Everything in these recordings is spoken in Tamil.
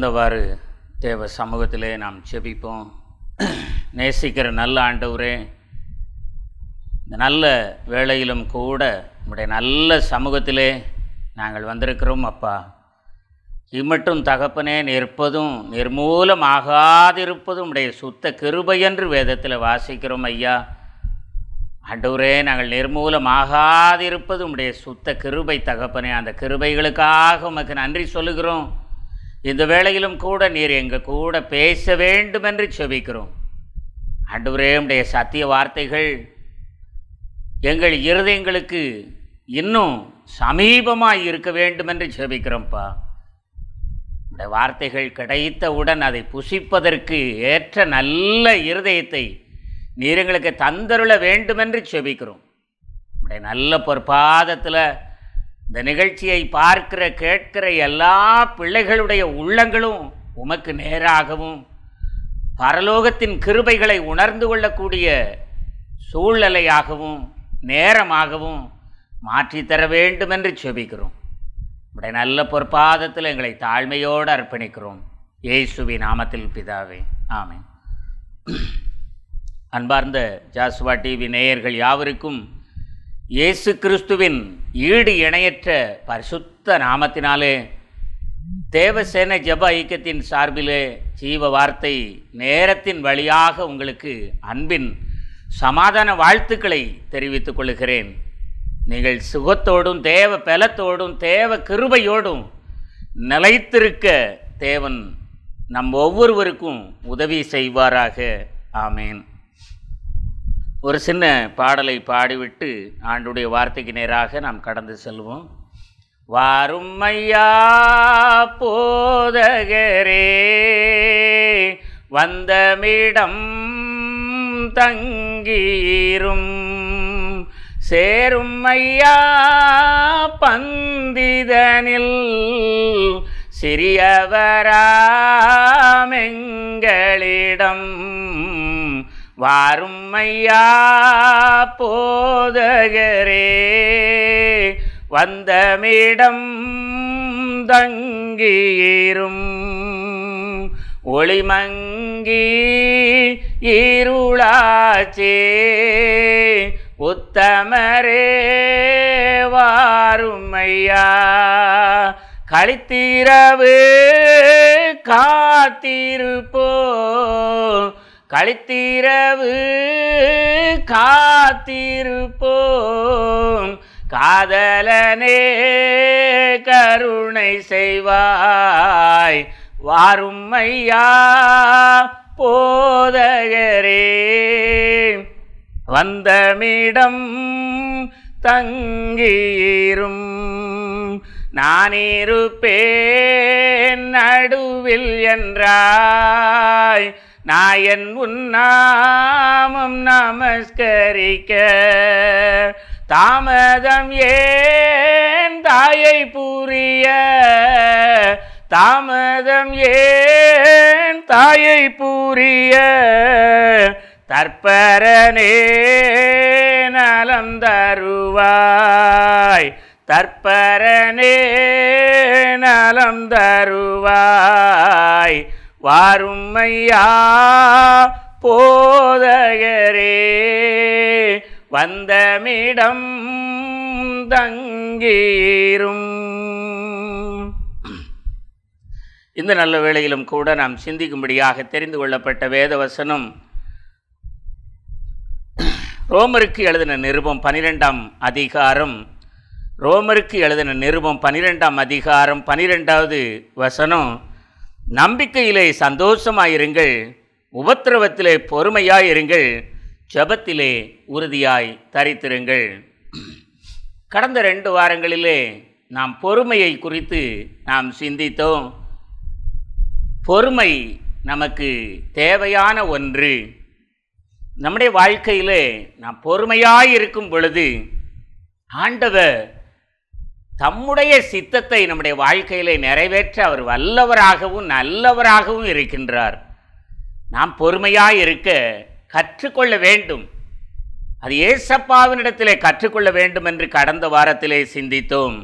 தகுந்தவாறு தேவ சமூகத்திலே நாம் செபிப்போம் நேசிக்கிற நல்ல ஆண்டவரே இந்த நல்ல வேளையிலும் கூட நம்முடைய நல்ல சமூகத்திலே நாங்கள் வந்திருக்கிறோம் அப்பா இம்மட்டும் தகப்பனே நிற்பதும் நிர்மூலமாகாதிருப்பதும் உடைய சுத்த கிருபையன்று வேதத்தில் வாசிக்கிறோம் ஐயா அண்டூரே நாங்கள் நிர்மூலமாகாதிருப்பது உடைய சுத்த கிருபை தகப்பனே அந்த கிருபைகளுக்காக உமக்கு நன்றி சொல்லுகிறோம் இந்த வேளையிலும் கூட நீர் எங்கள் கூட பேச வேண்டும் என்று செபிக்கிறோம் ஆண்டவரே உடைய சத்திய வார்த்தைகள் எங்கள் இருதயங்களுக்கு இன்னும் சமீபமாக இருக்க வேண்டும் என்று செபிக்கிறோம்ப்பா இந்த வார்த்தைகள் கிடைத்தவுடன் அதை புசிப்பதற்கு ஏற்ற நல்ல இருதயத்தை நீர் எங்களுக்கு தந்தருள வேண்டுமென்று செபிக்கிறோம் உடைய நல்ல பொற்பாதத்தில் இந்த நிகழ்ச்சியை பார்க்கிற கேட்கிற எல்லா பிள்ளைகளுடைய உள்ளங்களும் உமக்கு நேராகவும் பரலோகத்தின் கிருபைகளை உணர்ந்து கொள்ளக்கூடிய சூழ்நிலையாகவும் நேரமாகவும் மாற்றித்தர வேண்டும் என்று செபிக்கிறோம் உடைய நல்ல பொற்பாதத்தில் எங்களை தாழ்மையோடு அர்ப்பணிக்கிறோம் ஏசுவி நாமத்தில் பிதாவே ஆமே அன்பார்ந்த ஜாஸ்வா டிவி நேயர்கள் யாவருக்கும் இயேசு கிறிஸ்துவின் ஈடு இணையற்ற பரிசுத்த நாமத்தினாலே தேவசேன ஜப ஐக்கியத்தின் சார்பிலே ஜீவ வார்த்தை நேரத்தின் வழியாக உங்களுக்கு அன்பின் சமாதான வாழ்த்துக்களை தெரிவித்துக் கொள்கிறேன் நீங்கள் சுகத்தோடும் தேவ பலத்தோடும் தேவ கிருபையோடும் நிலைத்திருக்க தேவன் நம் ஒவ்வொருவருக்கும் உதவி செய்வாராக ஆமேன் ஒரு சின்ன பாடலை பாடிவிட்டு ஆண்டுடைய வார்த்தைக்கு நேராக நாம் கடந்து செல்வோம் வாரும் ஐயா போதகரே வந்தமிடம் தங்கீரும் சேரும் ஐயா பந்திதனில் சிறியவராமெங்களிடம் வாரும்மையா போதகரே வந்தமிடம் தங்கியிரும் ஒளிமங்கி இருளாச்சே உத்தமரே வாரும்மையா களித்திரவு காத்திருப்போ கழித்திரவு காத்திருப்போம் காதலனே கருணை செய்வாய் ஐயா போதகரே வந்தமிடம் தங்கியிரும் நான் நடுவில் என்றாய் நாயன் உன்னாமம் நமஸ்கரிக்க தாமதம் ஏன் தாயை புரிய தாமதம் ஏன் தாயை புரிய தற்பரனே நலம் தருவாய் தற்பரனே நலம் தருவாய் வாருமையா போதகரே வந்தமிடம் தங்கீரும் இந்த நல்ல வேளையிலும் கூட நாம் சிந்திக்கும்படியாக தெரிந்து கொள்ளப்பட்ட வேதவசனம் ரோமருக்கு எழுதின நிருபம் பனிரெண்டாம் அதிகாரம் ரோமருக்கு எழுதின நிருபம் பனிரெண்டாம் அதிகாரம் பனிரெண்டாவது வசனம் நம்பிக்கையிலே சந்தோஷமாயிருங்கள் உபத்திரவத்திலே பொறுமையாயிருங்கள் ஜபத்திலே உறுதியாய் தரித்திருங்கள் கடந்த ரெண்டு வாரங்களிலே நாம் பொறுமையை குறித்து நாம் சிந்தித்தோம் பொறுமை நமக்கு தேவையான ஒன்று நம்முடைய வாழ்க்கையிலே நாம் பொறுமையாக இருக்கும் பொழுது ஆண்டவர் தம்முடைய சித்தத்தை நம்முடைய வாழ்க்கையிலே நிறைவேற்ற அவர் வல்லவராகவும் நல்லவராகவும் இருக்கின்றார் நாம் பொறுமையாக இருக்க கற்றுக்கொள்ள வேண்டும் அது ஏசப்பாவினிடத்திலே கற்றுக்கொள்ள வேண்டும் என்று கடந்த வாரத்திலே சிந்தித்தோம்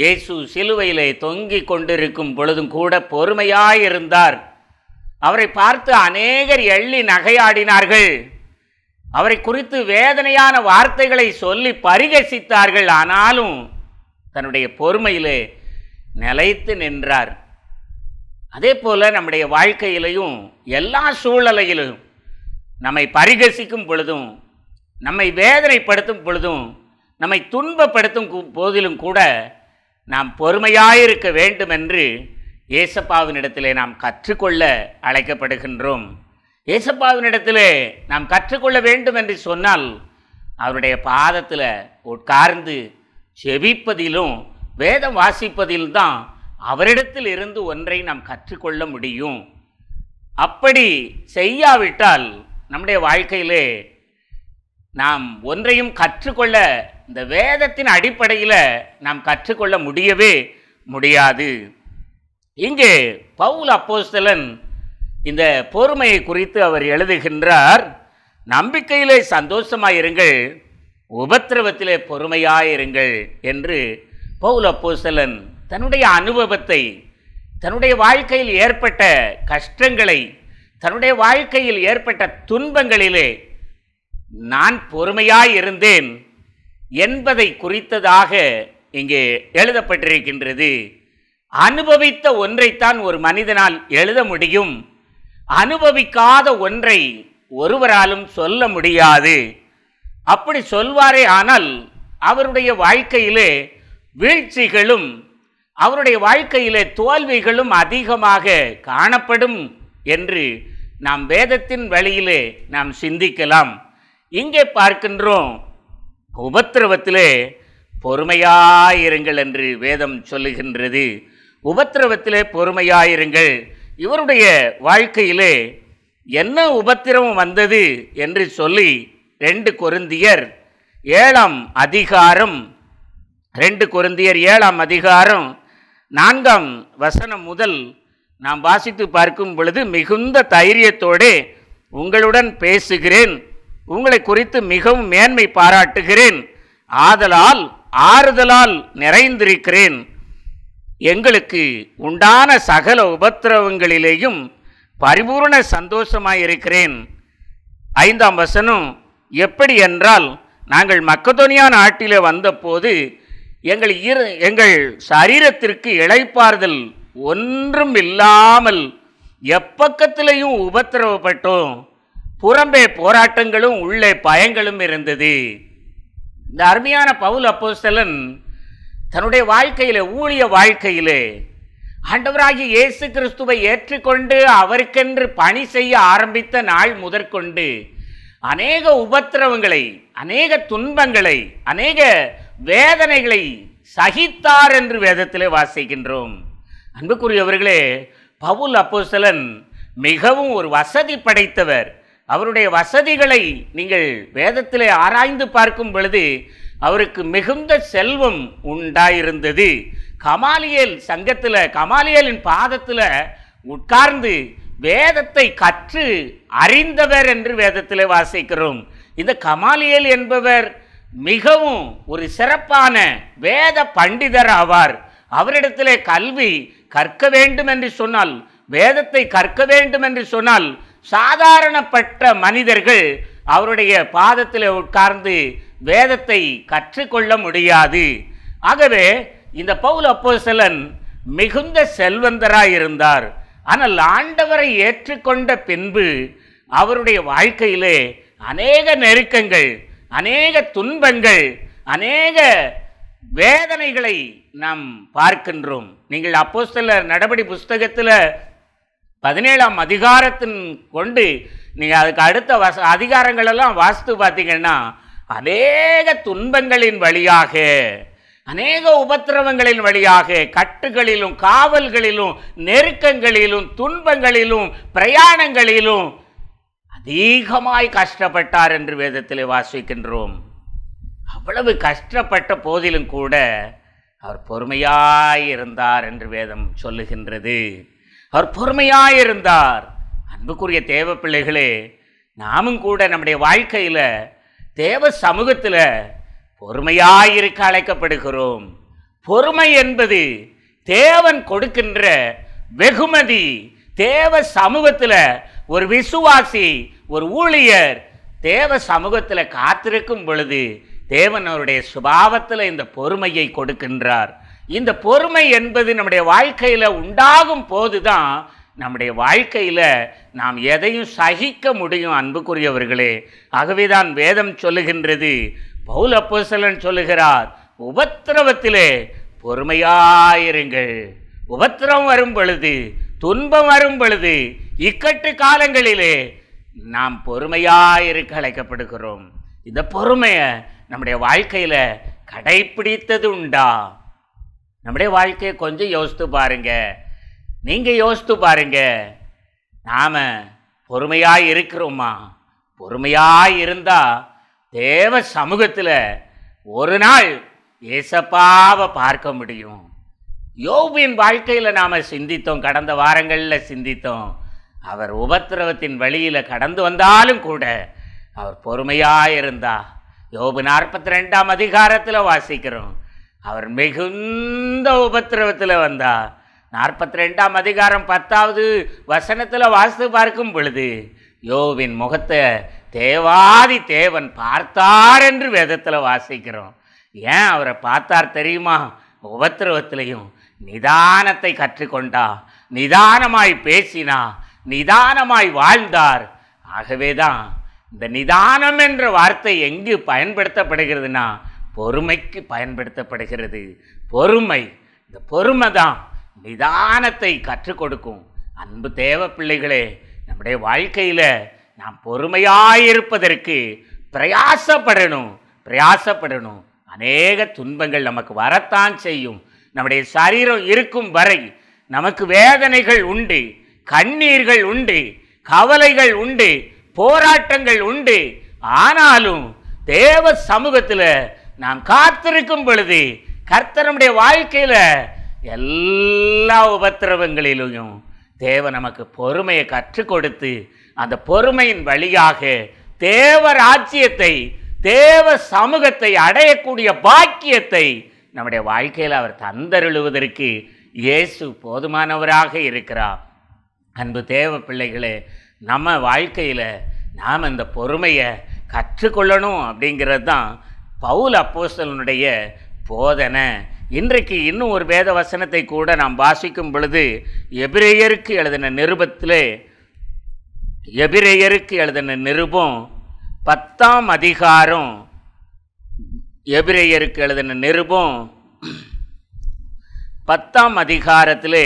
இயேசு சிலுவையிலே தொங்கிக் கொண்டிருக்கும் பொழுதும் கூட பொறுமையாயிருந்தார் அவரை பார்த்து அநேகர் எள்ளி நகையாடினார்கள் அவரை குறித்து வேதனையான வார்த்தைகளை சொல்லி பரிகசித்தார்கள் ஆனாலும் தன்னுடைய பொறுமையிலே நிலைத்து நின்றார் அதே போல் நம்முடைய வாழ்க்கையிலையும் எல்லா சூழ்நிலையிலும் நம்மை பரிகசிக்கும் பொழுதும் நம்மை வேதனைப்படுத்தும் பொழுதும் நம்மை துன்பப்படுத்தும் போதிலும் கூட நாம் பொறுமையாயிருக்க வேண்டும் என்று ஏசப்பாவினிடத்திலே நாம் கற்றுக்கொள்ள அழைக்கப்படுகின்றோம் ஏசப்பாவினிடத்திலே நாம் கற்றுக்கொள்ள வேண்டும் என்று சொன்னால் அவருடைய பாதத்தில் உட்கார்ந்து செவிப்பதிலும் வேதம் வாசிப்பதில்தான் அவரிடத்தில் இருந்து ஒன்றை நாம் கற்றுக்கொள்ள முடியும் அப்படி செய்யாவிட்டால் நம்முடைய வாழ்க்கையிலே நாம் ஒன்றையும் கற்றுக்கொள்ள இந்த வேதத்தின் அடிப்படையில் நாம் கற்றுக்கொள்ள முடியவே முடியாது இங்கே பவுல் அப்போஸ்தலன் இந்த பொறுமையை குறித்து அவர் எழுதுகின்றார் நம்பிக்கையிலே சந்தோஷமாயிருங்கள் உபத்திரவத்திலே பொறுமையாயிருங்கள் என்று பௌல பூசலன் தன்னுடைய அனுபவத்தை தன்னுடைய வாழ்க்கையில் ஏற்பட்ட கஷ்டங்களை தன்னுடைய வாழ்க்கையில் ஏற்பட்ட துன்பங்களிலே நான் பொறுமையாயிருந்தேன் இருந்தேன் என்பதை குறித்ததாக இங்கே எழுதப்பட்டிருக்கின்றது அனுபவித்த ஒன்றைத்தான் ஒரு மனிதனால் எழுத முடியும் அனுபவிக்காத ஒன்றை ஒருவராலும் சொல்ல முடியாது அப்படி சொல்வாரே ஆனால் அவருடைய வாழ்க்கையிலே வீழ்ச்சிகளும் அவருடைய வாழ்க்கையிலே தோல்விகளும் அதிகமாக காணப்படும் என்று நாம் வேதத்தின் வழியிலே நாம் சிந்திக்கலாம் இங்கே பார்க்கின்றோம் உபத்திரவத்திலே பொறுமையாயிருங்கள் என்று வேதம் சொல்லுகின்றது உபத்திரவத்திலே பொறுமையாயிருங்கள் இவருடைய வாழ்க்கையிலே என்ன உபத்திரவம் வந்தது என்று சொல்லி ரெண்டு கொருந்தியர் ஏழாம் அதிகாரம் ரெண்டு கொருந்தியர் ஏழாம் அதிகாரம் நான்காம் வசனம் முதல் நாம் வாசித்து பார்க்கும் பொழுது மிகுந்த தைரியத்தோடு உங்களுடன் பேசுகிறேன் உங்களை குறித்து மிகவும் மேன்மை பாராட்டுகிறேன் ஆதலால் ஆறுதலால் நிறைந்திருக்கிறேன் எங்களுக்கு உண்டான சகல உபத்திரவங்களிலேயும் பரிபூர்ண சந்தோஷமாயிருக்கிறேன் ஐந்தாம் வசனம் எப்படி என்றால் நாங்கள் மக்கதோனியா நாட்டிலே வந்தபோது எங்கள் இரு எங்கள் சரீரத்திற்கு இழைப்பாறுதல் ஒன்றும் இல்லாமல் எப்பக்கத்திலையும் உபத்திரவப்பட்டோம் புறம்பே போராட்டங்களும் உள்ளே பயங்களும் இருந்தது இந்த அருமையான பவுல் அப்போஸ்தலன் தன்னுடைய வாழ்க்கையில் ஊழிய வாழ்க்கையிலே ஆண்டவராகி இயேசு கிறிஸ்துவை ஏற்றுக்கொண்டு அவருக்கென்று பணி செய்ய ஆரம்பித்த நாள் முதற்கொண்டு அநேக உபத்திரவங்களை அநேக துன்பங்களை அநேக வேதனைகளை சகித்தார் என்று வேதத்திலே வாசிக்கின்றோம் அன்புக்குரியவர்களே பவுல் அப்போசலன் மிகவும் ஒரு வசதி படைத்தவர் அவருடைய வசதிகளை நீங்கள் வேதத்திலே ஆராய்ந்து பார்க்கும் பொழுது அவருக்கு மிகுந்த செல்வம் உண்டாயிருந்தது கமாலியல் சங்கத்தில் கமாலியலின் பாதத்தில் உட்கார்ந்து வேதத்தை கற்று அறிந்தவர் என்று வேதத்தில் வாசிக்கிறோம் இந்த கமாலியல் என்பவர் மிகவும் ஒரு சிறப்பான வேத பண்டிதர் ஆவார் அவரிடத்திலே கல்வி கற்க வேண்டும் என்று சொன்னால் வேதத்தை கற்க வேண்டும் என்று சொன்னால் சாதாரணப்பட்ட மனிதர்கள் அவருடைய பாதத்தில் உட்கார்ந்து வேதத்தை கற்றுக்கொள்ள முடியாது ஆகவே இந்த பவுல் அப்போ மிகுந்த செல்வந்தராக இருந்தார் ஆனால் ஆண்டவரை ஏற்றுக்கொண்ட பின்பு அவருடைய வாழ்க்கையிலே அநேக நெருக்கங்கள் அநேக துன்பங்கள் அநேக வேதனைகளை நாம் பார்க்கின்றோம் நீங்கள் அப்போ சில நடவடி புஸ்தகத்தில் பதினேழாம் அதிகாரத்தின் கொண்டு நீங்கள் அதுக்கு அடுத்த வச அதிகாரங்களெல்லாம் வாஸ்து பார்த்தீங்கன்னா அநேக துன்பங்களின் வழியாக அநேக உபத்திரவங்களின் வழியாக கட்டுகளிலும் காவல்களிலும் நெருக்கங்களிலும் துன்பங்களிலும் பிரயாணங்களிலும் அதிகமாய் கஷ்டப்பட்டார் என்று வேதத்தில் வாசிக்கின்றோம் அவ்வளவு கஷ்டப்பட்ட போதிலும் கூட அவர் பொறுமையாயிருந்தார் என்று வேதம் சொல்லுகின்றது அவர் பொறுமையாயிருந்தார் இருந்தார் அன்புக்குரிய தேவ பிள்ளைகளே நாமும் கூட நம்முடைய வாழ்க்கையில் தேவ சமூகத்தில் பொறுமையாயிருக்க அழைக்கப்படுகிறோம் பொறுமை என்பது தேவன் கொடுக்கின்ற வெகுமதி தேவ சமூகத்தில் ஒரு விசுவாசி ஒரு ஊழியர் தேவ சமூகத்தில் காத்திருக்கும் பொழுது தேவன் அவருடைய சுபாவத்தில் இந்த பொறுமையை கொடுக்கின்றார் இந்த பொறுமை என்பது நம்முடைய வாழ்க்கையில் உண்டாகும் போது தான் நம்முடைய வாழ்க்கையில் நாம் எதையும் சகிக்க முடியும் அன்புக்குரியவர்களே ஆகவே தான் வேதம் சொல்லுகின்றது பவுல் அப்போசலன் சொல்லுகிறார் உபத்திரவத்திலே பொறுமையாயிருங்கள் உபத்திரம் வரும் பொழுது துன்பம் வரும் பொழுது இக்கட்டு காலங்களிலே நாம் பொறுமையாயிருக்க அழைக்கப்படுகிறோம் இந்த பொறுமையை நம்முடைய வாழ்க்கையில் கடைப்பிடித்தது உண்டா நம்முடைய வாழ்க்கையை கொஞ்சம் யோசித்து பாருங்க நீங்கள் யோசித்து பாருங்க நாம் பொறுமையாக இருக்கிறோமா பொறுமையாக இருந்தால் தேவ சமூகத்தில் ஒரு நாள் ஏசப்பாவை பார்க்க முடியும் யோபின் வாழ்க்கையில் நாம் சிந்தித்தோம் கடந்த வாரங்களில் சிந்தித்தோம் அவர் உபத்திரவத்தின் வழியில் கடந்து வந்தாலும் கூட அவர் பொறுமையாக இருந்தா யோபு நாற்பத்தி ரெண்டாம் அதிகாரத்தில் வாசிக்கிறோம் அவர் மிகுந்த உபத்திரவத்தில் வந்தா நாற்பத்தி ரெண்டாம் அதிகாரம் பத்தாவது வசனத்தில் வாசித்து பார்க்கும் பொழுது யோவின் முகத்தை தேவாதி தேவன் பார்த்தார் என்று வேதத்தில் வாசிக்கிறோம் ஏன் அவரை பார்த்தார் தெரியுமா உபத்திரவத்திலையும் நிதானத்தை கற்றுக்கொண்டா நிதானமாய் பேசினா நிதானமாய் வாழ்ந்தார் ஆகவே தான் இந்த நிதானம் என்ற வார்த்தை எங்கு பயன்படுத்தப்படுகிறதுனா பொறுமைக்கு பயன்படுத்தப்படுகிறது பொறுமை இந்த பொறுமை தான் நிதானத்தை கற்றுக் கொடுக்கும் அன்பு தேவ பிள்ளைகளே நம்முடைய வாழ்க்கையில் நாம் பொறுமையாயிருப்பதற்கு பிரயாசப்படணும் பிரயாசப்படணும் அநேக துன்பங்கள் நமக்கு வரத்தான் செய்யும் நம்முடைய சரீரம் இருக்கும் வரை நமக்கு வேதனைகள் உண்டு கண்ணீர்கள் உண்டு கவலைகள் உண்டு போராட்டங்கள் உண்டு ஆனாலும் தேவ சமூகத்தில் நாம் காத்திருக்கும் பொழுது கர்த்தனுடைய வாழ்க்கையில் எல்லா உபத்திரவங்களிலும் தேவை நமக்கு பொறுமையை கற்றுக் கொடுத்து அந்த பொறுமையின் வழியாக தேவ ராஜ்யத்தை தேவ சமூகத்தை அடையக்கூடிய பாக்கியத்தை நம்முடைய வாழ்க்கையில் அவர் தந்தருளுவதற்கு இயேசு போதுமானவராக இருக்கிறார் அன்பு தேவ பிள்ளைகளே நம்ம வாழ்க்கையில் நாம் இந்த பொறுமையை கற்றுக்கொள்ளணும் அப்படிங்கிறது தான் பவுல் அப்போசலனுடைய போதனை இன்றைக்கு இன்னும் ஒரு வேத வசனத்தை கூட நாம் வாசிக்கும் பொழுது எபிரேயருக்கு எழுதின நிருபத்திலே எபிரேயருக்கு எழுதின நிருபம் பத்தாம் அதிகாரம் எபிரேயருக்கு எழுதின நிருபம் பத்தாம் அதிகாரத்தில்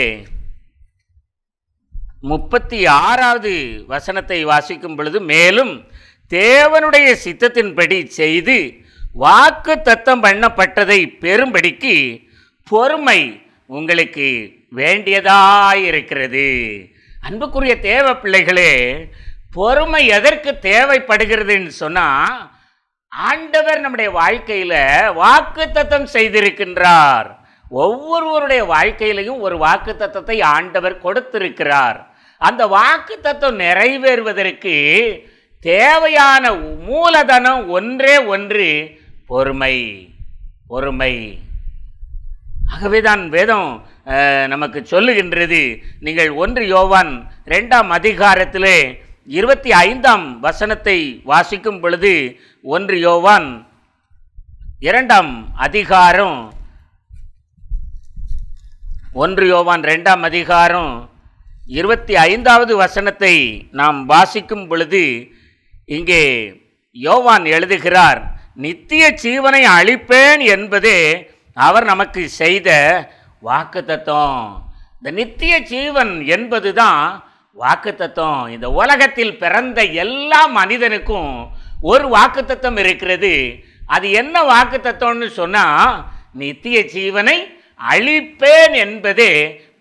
முப்பத்தி ஆறாவது வசனத்தை வாசிக்கும் பொழுது மேலும் தேவனுடைய சித்தத்தின்படி செய்து வாக்கு தத்தம் பண்ணப்பட்டதை பெரும்படிக்கு பொறுமை உங்களுக்கு வேண்டியதாயிருக்கிறது அன்புக்குரிய தேவை பிள்ளைகளே பொறுமை எதற்கு தேவைப்படுகிறதுன்னு சொன்னால் ஆண்டவர் நம்முடைய வாழ்க்கையில் வாக்கு தத்தம் செய்திருக்கின்றார் ஒவ்வொருவருடைய வாழ்க்கையிலையும் ஒரு வாக்கு தத்தத்தை ஆண்டவர் கொடுத்திருக்கிறார் அந்த வாக்கு தத்துவம் நிறைவேறுவதற்கு தேவையான மூலதனம் ஒன்றே ஒன்று பொறுமை பொறுமை ஆகவே தான் வேதம் நமக்கு சொல்லுகின்றது நீங்கள் ஒன்று யோவான் ரெண்டாம் அதிகாரத்திலே இருபத்தி ஐந்தாம் வசனத்தை வாசிக்கும் பொழுது ஒன்று யோவான் இரண்டாம் அதிகாரம் ஒன்று யோவான் ரெண்டாம் அதிகாரம் இருபத்தி ஐந்தாவது வசனத்தை நாம் வாசிக்கும் பொழுது இங்கே யோவான் எழுதுகிறார் நித்திய ஜீவனை அளிப்பேன் என்பதே அவர் நமக்கு செய்த வாக்கு தத்துவம் இந்த நித்திய ஜீவன் என்பது தான் வாக்கு தத்துவம் இந்த உலகத்தில் பிறந்த எல்லா மனிதனுக்கும் ஒரு வாக்கு தத்துவம் இருக்கிறது அது என்ன வாக்கு தத்துவம்னு சொன்னால் நித்திய ஜீவனை அழிப்பேன் என்பதே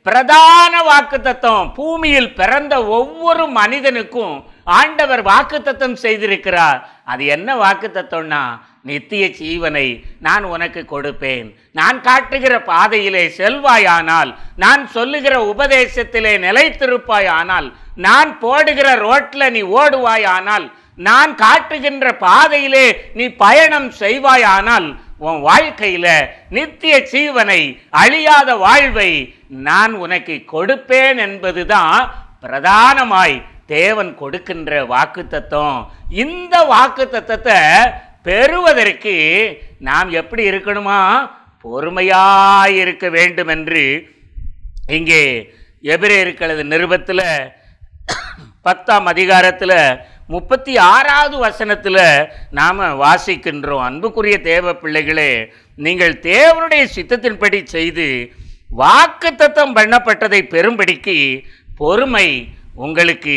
பிரதான வாக்கு தத்துவம் பூமியில் பிறந்த ஒவ்வொரு மனிதனுக்கும் ஆண்டவர் வாக்குத்தத்தம் செய்திருக்கிறார் அது என்ன வாக்குத்தத்தம்னா நித்திய ஜீவனை நான் உனக்கு கொடுப்பேன் நான் காட்டுகிற பாதையிலே செல்வாயானால் நான் சொல்லுகிற உபதேசத்திலே நிலைத்திருப்பாயானால் நான் போடுகிற ரோட்டில் நீ ஓடுவாயானால் நான் காட்டுகின்ற பாதையிலே நீ பயணம் செய்வாயானால் உன் வாழ்க்கையில நித்திய ஜீவனை அழியாத வாழ்வை நான் உனக்கு கொடுப்பேன் என்பதுதான் பிரதானமாய் தேவன் கொடுக்கின்ற வாக்கு தத்துவம் இந்த வாக்கு தத்துவத்தை பெறுவதற்கு நாம் எப்படி இருக்கணுமா பொறுமையாக இருக்க வேண்டும் என்று இங்கே எபிரே இருக்கிறது நிருபத்தில் பத்தாம் அதிகாரத்தில் முப்பத்தி ஆறாவது வசனத்தில் நாம் வாசிக்கின்றோம் அன்புக்குரிய தேவ பிள்ளைகளே நீங்கள் தேவனுடைய சித்தத்தின்படி செய்து வாக்கு தத்தம் பண்ணப்பட்டதை பெரும்படிக்கு பொறுமை உங்களுக்கு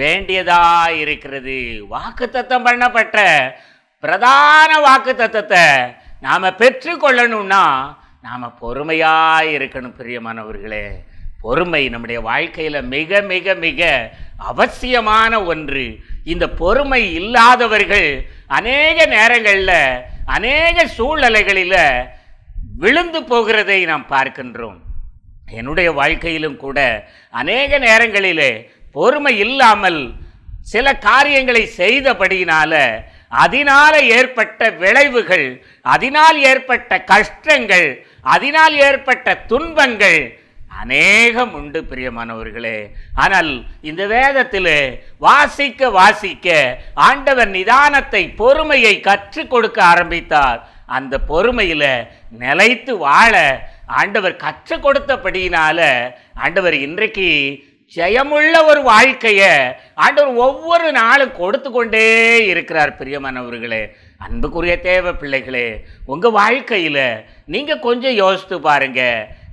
வேண்டியதா இருக்கிறது வாக்கு தத்தம் பண்ணப்பட்ட பிரதான வாக்கு தத்தத்தை நாம் பெற்றுக்கொள்ளணும்னா நாம் பொறுமையாக இருக்கணும் பிரியமானவர்களே பொறுமை நம்முடைய வாழ்க்கையில் மிக மிக மிக அவசியமான ஒன்று இந்த பொறுமை இல்லாதவர்கள் அநேக நேரங்களில் அநேக சூழ்நிலைகளில் விழுந்து போகிறதை நாம் பார்க்கின்றோம் என்னுடைய வாழ்க்கையிலும் கூட அநேக நேரங்களிலே பொறுமை இல்லாமல் சில காரியங்களை செய்தபடியினால அதனால் ஏற்பட்ட விளைவுகள் அதனால் ஏற்பட்ட கஷ்டங்கள் அதனால் ஏற்பட்ட துன்பங்கள் அநேகம் உண்டு பிரியமானவர்களே ஆனால் இந்த வேதத்தில் வாசிக்க வாசிக்க ஆண்டவர் நிதானத்தை பொறுமையை கற்றுக் கொடுக்க ஆரம்பித்தார் அந்த பொறுமையில் நிலைத்து வாழ ஆண்டவர் கற்றுக் கொடுத்தபடியினால ஆண்டவர் இன்றைக்கு ஜெயமுள்ள ஒரு வாழ்க்கையை ஆண்டவர் ஒவ்வொரு நாளும் கொடுத்து கொண்டே இருக்கிறார் பிரியமானவர்களே அன்புக்குரிய தேவை பிள்ளைகளே உங்கள் வாழ்க்கையில் நீங்கள் கொஞ்சம் யோசித்து பாருங்க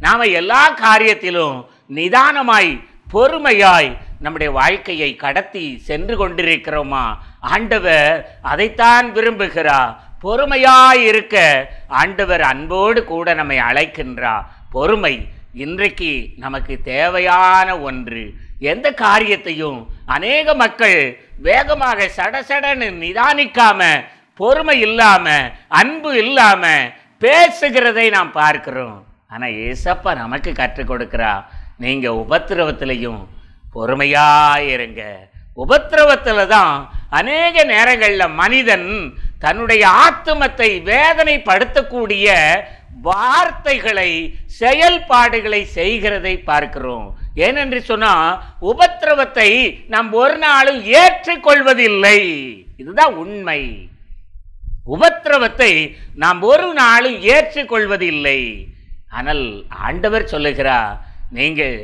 நாம் எல்லா காரியத்திலும் நிதானமாய் பொறுமையாய் நம்முடைய வாழ்க்கையை கடத்தி சென்று கொண்டிருக்கிறோமா ஆண்டவர் அதைத்தான் விரும்புகிறார் பொறுமையாயிருக்க ஆண்டவர் அன்போடு கூட நம்மை அழைக்கின்றார் பொறுமை இன்றைக்கு நமக்கு தேவையான ஒன்று எந்த காரியத்தையும் அநேக மக்கள் வேகமாக சடசடன்னு நிதானிக்காம பொறுமை இல்லாமல் அன்பு இல்லாமல் பேசுகிறதை நாம் பார்க்கிறோம் ஆனால் ஏசப்பா நமக்கு கற்றுக் கொடுக்குறா நீங்கள் உபத்திரவத்திலையும் பொறுமையாக இருங்க உபத்திரவத்தில் தான் அநேக நேரங்களில் மனிதன் தன்னுடைய ஆத்துமத்தை வேதனைப்படுத்தக்கூடிய வார்த்தைகளை செயல்பாடுகளை செய்கிறதை பார்க்கிறோம் ஏனென்று சொன்னால் உபத்திரவத்தை நாம் ஒரு நாளும் ஏற்றுக்கொள்வதில்லை இதுதான் உண்மை உபத்திரவத்தை நாம் ஒரு நாளும் ஏற்றுக்கொள்வதில்லை ஆனால் ஆண்டவர் சொல்லுகிறார் நீங்கள்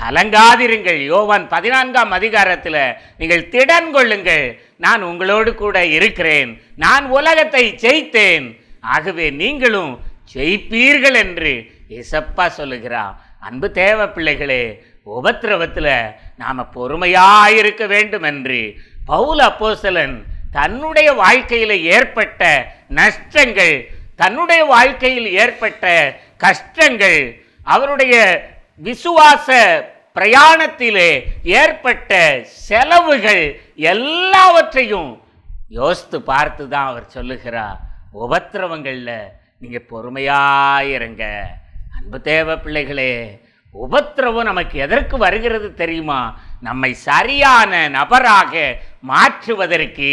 கலங்காதிருங்கள் யோவான் பதினான்காம் அதிகாரத்தில் நீங்கள் திடன் கொள்ளுங்கள் நான் உங்களோடு கூட இருக்கிறேன் நான் உலகத்தை ஜெயித்தேன் ஆகவே நீங்களும் ஜெயிப்பீர்கள் என்று இசப்பா சொல்லுகிறார் அன்பு தேவ பிள்ளைகளே உபத்திரவத்தில் நாம் பொறுமையாக இருக்க வேண்டும் என்று பவுல் அப்போசலன் தன்னுடைய வாழ்க்கையில் ஏற்பட்ட நஷ்டங்கள் தன்னுடைய வாழ்க்கையில் ஏற்பட்ட கஷ்டங்கள் அவருடைய விசுவாச பிரயாணத்திலே ஏற்பட்ட செலவுகள் எல்லாவற்றையும் யோசித்து பார்த்து தான் அவர் சொல்லுகிறார் உபத்திரவங்களில் நீங்கள் பொறுமையாக இருங்க அன்பு தேவ பிள்ளைகளே உபத்திரவம் நமக்கு எதற்கு வருகிறது தெரியுமா நம்மை சரியான நபராக மாற்றுவதற்கு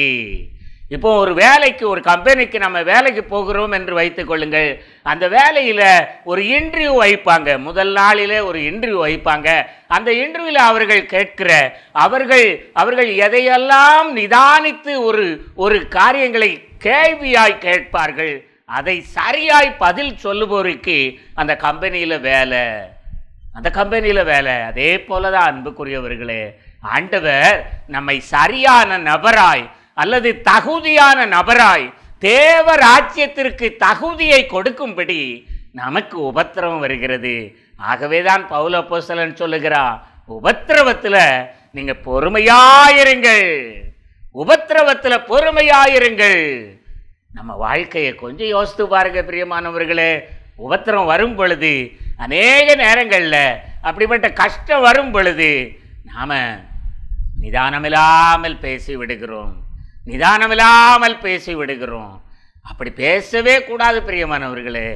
இப்போ ஒரு வேலைக்கு ஒரு கம்பெனிக்கு நம்ம வேலைக்கு போகிறோம் என்று வைத்துக்கொள்ளுங்கள் அந்த வேலையில் ஒரு இன்டர்வியூ வைப்பாங்க முதல் நாளில் ஒரு இன்டர்வியூ வைப்பாங்க அந்த இன்டர்வியூவில் அவர்கள் கேட்கிற அவர்கள் அவர்கள் எதையெல்லாம் நிதானித்து ஒரு ஒரு காரியங்களை கேள்வியாய் கேட்பார்கள் அதை சரியாய் பதில் சொல்லுபவருக்கு அந்த கம்பெனியில் வேலை அந்த கம்பெனியில் வேலை அதே போல தான் அன்புக்குரியவர்களே ஆண்டவர் நம்மை சரியான நபராய் அல்லது தகுதியான நபராய் தேவ ராஜ்யத்திற்கு தகுதியை கொடுக்கும்படி நமக்கு உபத்திரவம் வருகிறது ஆகவே தான் பௌல போசலன் உபத்திரவத்தில் நீங்கள் பொறுமையாயிருங்கள் உபத்திரவத்தில் பொறுமையாயிருங்கள் நம்ம வாழ்க்கையை கொஞ்சம் யோசித்து பாருங்க பிரியமானவர்களே உபத்திரம் வரும் பொழுது அநேக நேரங்களில் அப்படிப்பட்ட கஷ்டம் வரும் பொழுது நாம் நிதானமில்லாமல் பேசி விடுகிறோம் நிதானமில்லாமல் பேசி விடுகிறோம் அப்படி பேசவே கூடாது பிரியமானவர்களே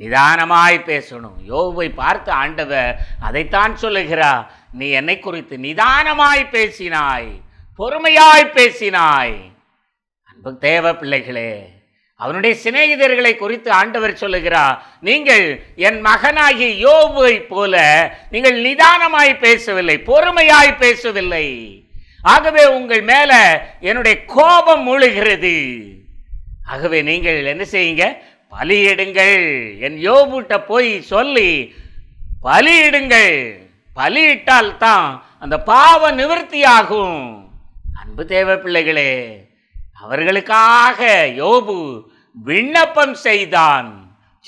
நிதானமாய் பேசணும் யோவை பார்த்து ஆண்டவர் அதைத்தான் சொல்லுகிறா நீ என்னை குறித்து நிதானமாய் பேசினாய் பொறுமையாய் பேசினாய் அன்பு தேவ பிள்ளைகளே அவனுடைய சிநேகிதர்களை குறித்து ஆண்டவர் சொல்லுகிறார் நீங்கள் என் மகனாகிய யோவை போல நீங்கள் நிதானமாய் பேசவில்லை பொறுமையாய் பேசவில்லை ஆகவே உங்கள் மேல என்னுடைய கோபம் முழுகிறது ஆகவே நீங்கள் என்ன செய்யுங்க பலியிடுங்கள் என் யோபுட்ட போய் சொல்லி பலியிடுங்கள் பலியிட்டால் தான் அந்த பாவ நிவர்த்தியாகும் அன்பு தேவ பிள்ளைகளே அவர்களுக்காக யோபு விண்ணப்பம் செய்தான்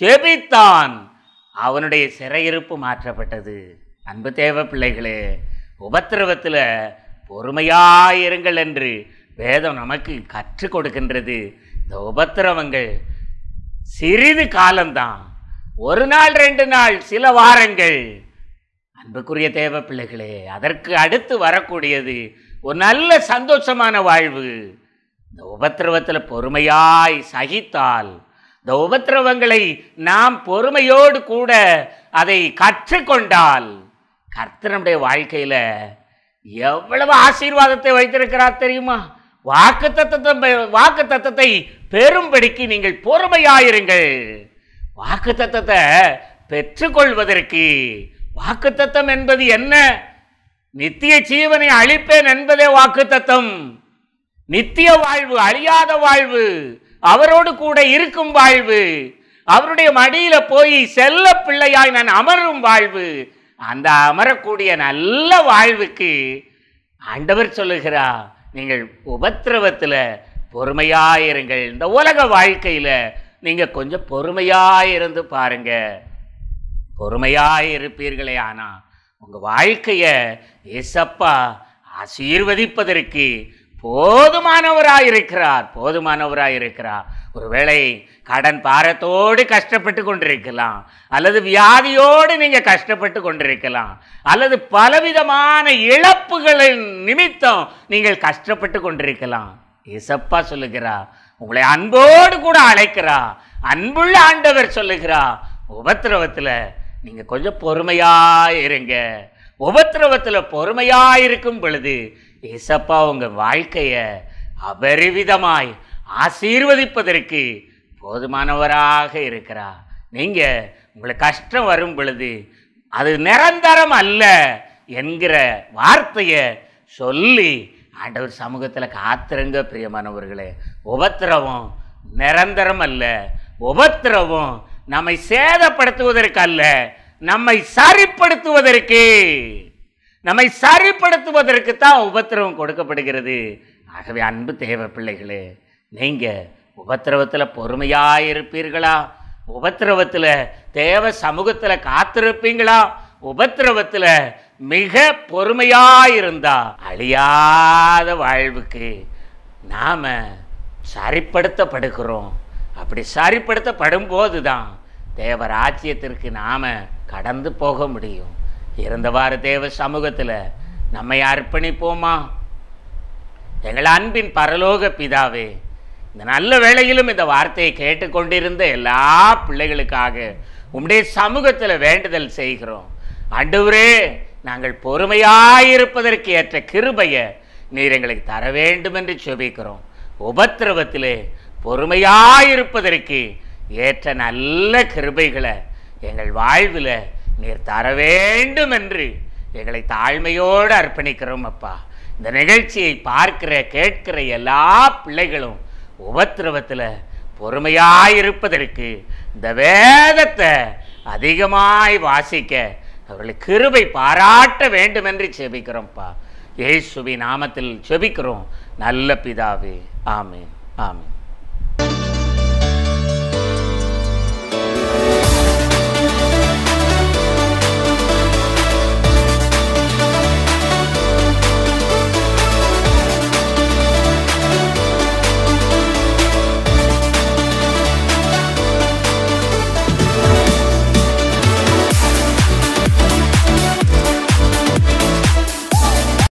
செபித்தான் அவனுடைய சிறையிருப்பு மாற்றப்பட்டது அன்பு தேவ பிள்ளைகளே உபத்திரவத்தில் பொறுமையாயிருங்கள் என்று வேதம் நமக்கு கற்றுக் கொடுக்கின்றது இந்த உபத்திரவங்கள் சிறிது காலம்தான் ஒரு நாள் ரெண்டு நாள் சில வாரங்கள் அன்புக்குரிய தேவ பிள்ளைகளே அதற்கு அடுத்து வரக்கூடியது ஒரு நல்ல சந்தோஷமான வாழ்வு இந்த உபத்திரவத்தில் பொறுமையாய் சகித்தால் இந்த உபத்திரவங்களை நாம் பொறுமையோடு கூட அதை கற்றுக்கொண்டால் கர்த்தனுடைய வாழ்க்கையில் எவ்வளவு ஆசீர்வாதத்தை வைத்திருக்கிறார் தெரியுமா வாக்கு தத்தத்தை வாக்கு தத்தத்தை பெரும்படிக்கு நீங்கள் பொறுமையாயிருங்கள் வாக்கு தத்தத்தை பெற்றுக்கொள்வதற்கு வாக்கு தத்தம் என்பது என்ன நித்திய ஜீவனை அழிப்பேன் என்பதே வாக்கு தத்தம் நித்திய வாழ்வு அழியாத வாழ்வு அவரோடு கூட இருக்கும் வாழ்வு அவருடைய மடியில் போய் செல்ல பிள்ளையாய் நான் அமரும் வாழ்வு அந்த அமரக்கூடிய நல்ல வாழ்வுக்கு ஆண்டவர் சொல்லுகிறா நீங்கள் உபத்திரவத்தில் பொறுமையாயிருங்கள் இந்த உலக வாழ்க்கையில் நீங்கள் கொஞ்சம் பொறுமையாயிருந்து பாருங்கள் பொறுமையாயிருப்பீர்களே ஆனால் உங்கள் வாழ்க்கையை ஏசப்பா ஆசீர்வதிப்பதற்கு போதுமானவராக இருக்கிறார் போதுமானவராக இருக்கிறார் ஒருவேளை கடன் பாரத்தோடு கஷ்டப்பட்டு கொண்டிருக்கலாம் அல்லது வியாதியோடு நீங்கள் கஷ்டப்பட்டு கொண்டிருக்கலாம் அல்லது பலவிதமான இழப்புகளின் நிமித்தம் நீங்கள் கஷ்டப்பட்டு கொண்டிருக்கலாம் இசப்பா சொல்லுகிறா உங்களை அன்போடு கூட அழைக்கிறா அன்புள்ள ஆண்டவர் சொல்லுகிறா உபத்திரவத்தில் நீங்கள் கொஞ்சம் பொறுமையாக இருங்க உபத்திரவத்தில் பொறுமையாக இருக்கும் பொழுது இசப்பா உங்கள் வாழ்க்கையை அபரிவிதமாய் ஆசீர்வதிப்பதற்கு போதுமானவராக இருக்கிறார் நீங்கள் உங்களுக்கு கஷ்டம் வரும் பொழுது அது நிரந்தரம் அல்ல என்கிற வார்த்தையை சொல்லி ஆண்டவர் சமூகத்தில் காத்திருங்க பிரியமானவர்களே உபத்திரவம் நிரந்தரம் அல்ல உபத்திரவம் நம்மை சேதப்படுத்துவதற்கு அல்ல நம்மை சரிப்படுத்துவதற்கு நம்மை சரிப்படுத்துவதற்கு தான் உபத்திரவம் கொடுக்கப்படுகிறது ஆகவே அன்பு தேவை பிள்ளைகளே நீங்கள் உபத்திரவத்தில் பொறுமையாக இருப்பீர்களா உபத்திரவத்தில் தேவ சமூகத்தில் காத்திருப்பீங்களா உபத்திரவத்தில் மிக பொறுமையாக இருந்தா அழியாத வாழ்வுக்கு நாம் சரிப்படுத்தப்படுகிறோம் அப்படி சரிப்படுத்தப்படும் போது தான் தேவ ராஜ்யத்திற்கு நாம் கடந்து போக முடியும் இருந்தவாறு தேவ சமூகத்தில் நம்மை அர்ப்பணிப்போமா எங்கள் அன்பின் பரலோக பிதாவே இந்த நல்ல வேளையிலும் இந்த வார்த்தையை கேட்டுக்கொண்டிருந்த எல்லா பிள்ளைகளுக்காக உம்முடைய சமூகத்தில் வேண்டுதல் செய்கிறோம் அண்டுவரே நாங்கள் பொறுமையாயிருப்பதற்கு ஏற்ற கிருபையை நீர் எங்களுக்கு தர வேண்டும் என்று சொபிக்கிறோம் உபத்திரவத்திலே பொறுமையாயிருப்பதற்கு ஏற்ற நல்ல கிருபைகளை எங்கள் வாழ்வில் நீர் தர வேண்டும் என்று எங்களை தாழ்மையோடு அர்ப்பணிக்கிறோம் அப்பா இந்த நிகழ்ச்சியை பார்க்கிற கேட்கிற எல்லா பிள்ளைகளும் உபத்திரவத்தில் பொறுமையாக இருப்பதற்கு இந்த வேதத்தை அதிகமாய் வாசிக்க அவர்களை கிருபை பாராட்ட வேண்டும் என்று செபிக்கிறோம்ப்பா ஏசுவி நாமத்தில் செபிக்கிறோம் நல்ல பிதாவே ஆமீன் ஆமீன்